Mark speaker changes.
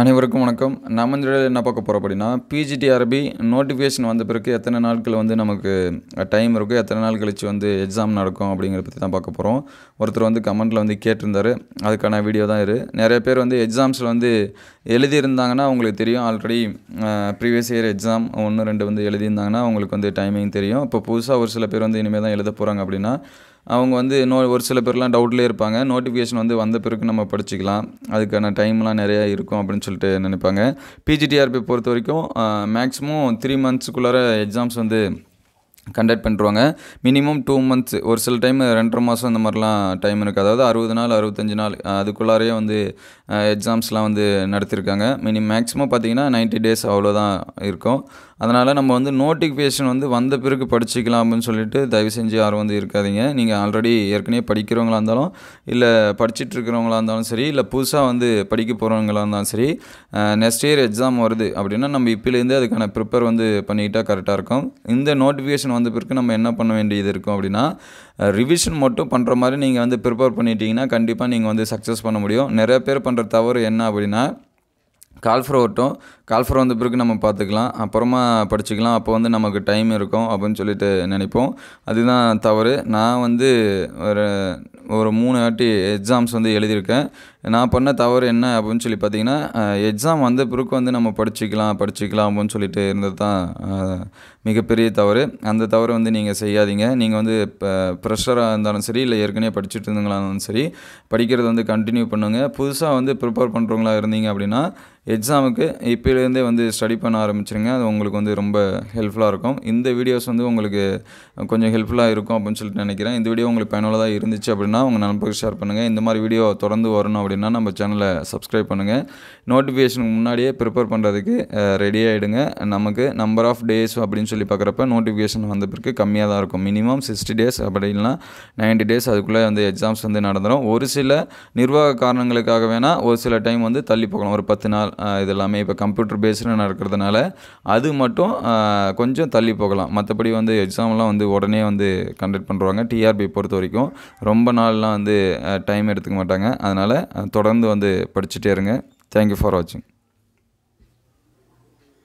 Speaker 1: அனைவருக்கும் வணக்கம் நம்ம இந்த என்ன பார்க்க போகிறோம் அப்படின்னா பிஜிடிஆர்பி நோட்டிஃபிகேஷன் வந்த பிறகு எத்தனை நாட்கள் வந்து நமக்கு டைம் இருக்கும் எத்தனை நாள் கழித்து வந்து எக்ஸாம் நடக்கும் அப்படிங்கிற பற்றி தான் பார்க்க போகிறோம் ஒருத்தர் வந்து கமெண்ட்டில் வந்து கேட்டிருந்தார் அதுக்கான வீடியோ தான் இரு நிறைய பேர் வந்து எக்ஸாம்ஸில் வந்து எழுதியிருந்தாங்கன்னா அவங்களுக்கு தெரியும் ஆல்ரெடி ப்ரீவியஸ் இயர் எக்ஸாம் ஒன்று ரெண்டு வந்து எழுதியிருந்தாங்கன்னா அவங்களுக்கு வந்து டைமிங் தெரியும் இப்போ புதுசாக ஒரு சில பேர் வந்து இனிமேல் தான் எழுத போகிறாங்க அப்படின்னா அவங்க வந்து நோ ஒரு சில பேர்லாம் டவுட்லேயே இருப்பாங்க நோட்டிஃபிகேஷன் வந்து வந்த பிறகு நம்ம படிச்சுக்கலாம் அதுக்கான டைம்லாம் நிறையா இருக்கும் அப்படின்னு சொல்லிட்டு நினைப்பாங்க பிஜிடிஆர்பி பொறுத்த வரைக்கும் மேக்ஸிமம் த்ரீ மந்த்ஸுக்குள்ளார எக்ஸாம்ஸ் வந்து கண்டக்ட் பண்ணிருவாங்க மினிமம் டூ மந்த்ஸ் ஒரு சில டைம் ரெண்டரை மாதம் அந்த மாதிரிலாம் டைம் இருக்குது அதாவது அறுபது நாள் அறுபத்தஞ்சு நாள் அதுக்குள்ளாரையே வந்து எக்ஸாம்ஸ்லாம் வந்து நடத்தியிருக்காங்க மினி மேக்ஸிமம் பார்த்திங்கன்னா நைன்ட்டி டேஸ் அவ்வளோதான் இருக்கும் அதனால் நம்ம வந்து நோட்டிஃபிகேஷன் வந்து வந்த பிறகு படிச்சுக்கலாம் அப்படின்னு சொல்லிட்டு தயவு செஞ்சு யாரும் வந்து இருக்காதிங்க நீங்கள் ஆல்ரெடி ஏற்கனவே படிக்கிறவங்களா இருந்தாலும் இல்லை படிச்சுட்டு இருக்கிறவங்களா இருந்தாலும் சரி இல்லை புதுசாக வந்து படிக்க போகிறவங்களாக இருந்தாலும் சரி நெக்ஸ்ட் இயர் எக்ஸாம் வருது அப்படின்னா நம்ம இப்போலேருந்து அதுக்கான ப்ரிப்பேர் வந்து பண்ணிக்கிட்டால் கரெக்டாக இருக்கும் இந்த நோட்டிஃபிகேஷன் வந்த பிறகு நம்ம என்ன பண்ண வேண்டியது இருக்கும் அப்படின்னா ரிவிஷன் மட்டும் பண்ணுற மாதிரி நீங்கள் வந்து ப்ரிப்பேர் பண்ணிட்டீங்கன்னா கண்டிப்பாக நீங்கள் வந்து சக்ஸஸ் பண்ண முடியும் நிறைய பேர் பண்ணுற தவறு என்ன அப்படின்னா கால்ஃபர் ஓட்டும் கால்ஃபர் வந்த பிறகு நம்ம பார்த்துக்கலாம் அப்புறமா படிச்சுக்கலாம் அப்போ வந்து நமக்கு டைம் இருக்கும் அப்படின்னு சொல்லிட்டு நினைப்போம் அதுதான் தவறு நான் வந்து ஒரு ஒரு மூணு வாட்டி எக்ஸாம்ஸ் வந்து எழுதியிருக்கேன் நான் பண்ண தவறு என்ன அப்படின்னு சொல்லி பார்த்தீங்கன்னா எக்ஸாம் வந்த பிறகு வந்து நம்ம படிச்சுக்கலாம் படிச்சுக்கலாம் அப்படின்னு சொல்லிட்டு இருந்தது தான் மிகப்பெரிய தவறு அந்த தவறு வந்து நீங்கள் செய்யாதீங்க நீங்கள் வந்து இப்போ ப்ரெஷராக இருந்தாலும் சரி இல்லை ஏற்கனவே படிச்சுட்டு இருந்தாலும் சரி படிக்கிறது வந்து கண்டினியூ பண்ணுங்கள் புதுசாக வந்து ப்ரிப்பேர் பண்ணுறவங்களா இருந்தீங்க அப்படின்னா எக்ஸாமுக்கு இப்போலேருந்தே வந்து ஸ்டடி பண்ண ஆரம்பிச்சிருங்க அது உங்களுக்கு வந்து ரொம்ப ஹெல்ப்ஃபுல்லாக இருக்கும் இந்த வீடியோஸ் வந்து உங்களுக்கு கொஞ்சம் ஹெல்ப்ஃபுல்லாக இருக்கும் அப்படின்னு சொல்லிட்டு நினைக்கிறேன் இந்த வீடியோ உங்களுக்கு பயனுள்ளதாக இருந்துச்சு அப்படின்னா பிடிச்சிருந்துச்சுன்னா உங்கள் நண்பர்களுக்கு ஷேர் பண்ணுங்கள் இந்த மாதிரி வீடியோ தொடர்ந்து வரணும் அப்படின்னா நம்ம சேனலை சப்ஸ்கிரைப் பண்ணுங்கள் நோட்டிஃபிகேஷனுக்கு முன்னாடியே ப்ரிப்பேர் பண்ணுறதுக்கு ரெடி ஆகிடுங்க நமக்கு நம்பர் ஆஃப் டேஸ் அப்படின்னு சொல்லி பார்க்குறப்ப நோட்டிஃபிகேஷன் வந்த பிறகு கம்மியாக தான் இருக்கும் மினிமம் சிக்ஸ்டி டேஸ் அப்படின்னா நைன்டி டேஸ் அதுக்குள்ளே வந்து எக்ஸாம்ஸ் வந்து நடந்துடும் ஒரு சில நிர்வாக காரணங்களுக்காக வேணால் ஒரு சில டைம் வந்து தள்ளி போகலாம் ஒரு பத்து நாள் இது எல்லாமே இப்போ கம்ப்யூட்டர் பேஸ்டு நடக்கிறதுனால அது மட்டும் கொஞ்சம் தள்ளி போகலாம் மற்றபடி வந்து எக்ஸாம்லாம் வந்து உடனே வந்து கண்டக்ட் பண்ணுறாங்க டிஆர்பி பொறுத்த வரைக்கும் ரொம்ப நாள் நாள்லாம் வந்து டைம் எடுத்துக்க மாட்டாங்க அதனால் தொடர்ந்து வந்து படிச்சுட்டே இருங்க தேங்க்யூ ஃபார் வாட்சிங்